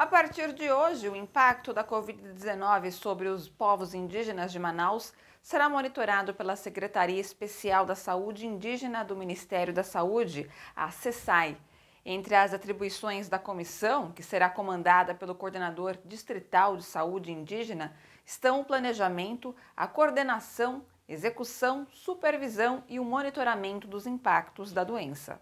A partir de hoje, o impacto da Covid-19 sobre os povos indígenas de Manaus será monitorado pela Secretaria Especial da Saúde Indígena do Ministério da Saúde, a CESAI. Entre as atribuições da comissão, que será comandada pelo coordenador distrital de saúde indígena, estão o planejamento, a coordenação, execução, supervisão e o monitoramento dos impactos da doença.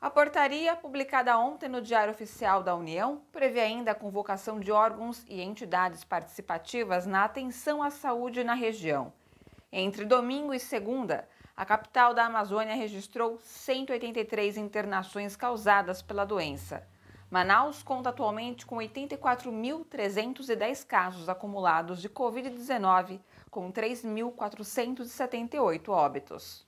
A portaria, publicada ontem no Diário Oficial da União, prevê ainda a convocação de órgãos e entidades participativas na atenção à saúde na região. Entre domingo e segunda, a capital da Amazônia registrou 183 internações causadas pela doença. Manaus conta atualmente com 84.310 casos acumulados de Covid-19, com 3.478 óbitos.